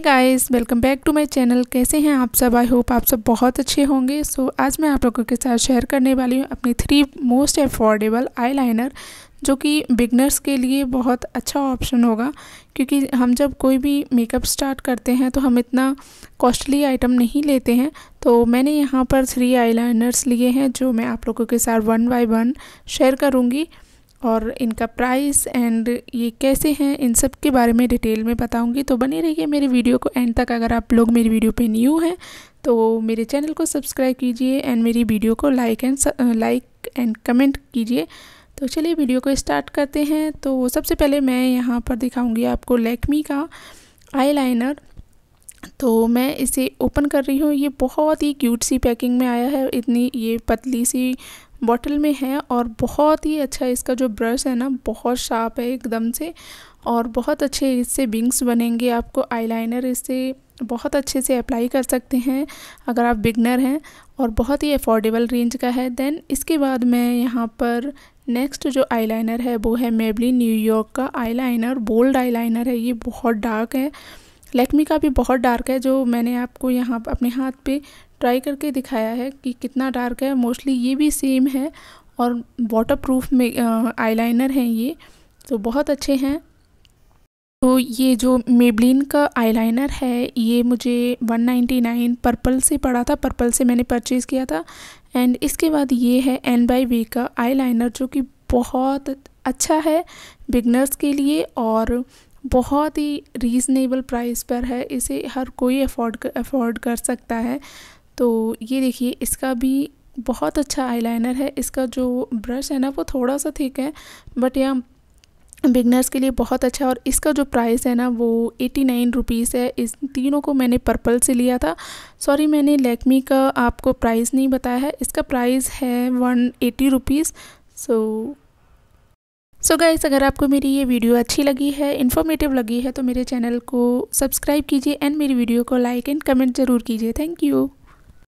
guys welcome back to my channel कैसे हैं आप सब आई होप आप सब बहुत अच्छे होंगे सो so, आज मैं आप लोगों के साथ शेयर करने वाली हूँ अपनी थ्री मोस्ट अफोर्डेबल आईलाइनर जो कि बिगनर्स के लिए बहुत अच्छा ऑप्शन होगा क्योंकि हम जब कोई भी मेकअप स्टार्ट करते हैं तो हम इतना कॉस्टली आइटम नहीं लेते हैं तो मैंने यहाँ पर थ्री आई लिए हैं जो मैं आप लोगों के साथ वन बाई वन शेयर करूँगी और इनका प्राइस एंड ये कैसे हैं इन सब के बारे में डिटेल में बताऊंगी तो बनी रहिए मेरे वीडियो को एंड तक अगर आप लोग मेरी वीडियो पे न्यू हैं तो मेरे चैनल को सब्सक्राइब कीजिए एंड मेरी वीडियो को like and like and comment कीजिए तो चलिए वीडियो को स्टार्ट करते हैं तो सबसे पहले मैं यहाँ पर दिखाऊँगी आपको लेकमी का आई तो मैं इसे ओपन कर रही हूँ ये बहुत ही क्यूट सी पैकिंग में आया है इतनी ये पतली सी बॉटल में है और बहुत ही अच्छा इसका जो ब्रश है ना बहुत शार्प है एकदम से और बहुत अच्छे इससे बिंग्स बनेंगे आपको आईलाइनर इससे बहुत अच्छे से अप्लाई कर सकते हैं अगर आप बिगनर हैं और बहुत ही अफोर्डेबल रेंज का है देन इसके बाद मैं यहाँ पर नेक्स्ट जो आईलाइनर है वो है मेबली न्यूयॉर्क का आईलाइनर बोल्ड आईलाइनर है ये बहुत डार्क है लैक्मी का भी बहुत डार्क है जो मैंने आपको यहाँ अपने हाथ पे ट्राई करके दिखाया है कि कितना डार्क है मोस्टली ये भी सेम है और वाटर प्रूफ में आईलाइनर हैं ये तो बहुत अच्छे हैं तो ये जो मेबलिन का आईलाइनर है ये मुझे 199 पर्पल से पड़ा था पर्पल से मैंने परचेज़ किया था एंड इसके बाद ये है एन बाई वे का आईलाइनर जो कि बहुत अच्छा है बिगनर्स के लिए और बहुत ही रीज़नेबल प्राइस पर है इसे हर कोई अफोर्ड अफोर्ड कर सकता है तो ये देखिए इसका भी बहुत अच्छा आईलाइनर है इसका जो ब्रश है ना वो थोड़ा सा थिक है बट यह बिगनर्स के लिए बहुत अच्छा और इसका जो प्राइस है ना वो एटी नाइन रुपीज़ है इस तीनों को मैंने पर्पल से लिया था सॉरी मैंने लैक्मी का आपको प्राइस नहीं बताया है इसका प्राइस है one eighty rupees so so so guys अगर आपको मेरी ये वीडियो अच्छी लगी है इन्फॉर्मेटिव लगी है तो मेरे चैनल को सब्सक्राइब कीजिए एंड मेरी वीडियो को लाइक एंड कमेंट ज़रूर कीजिए थैंक यू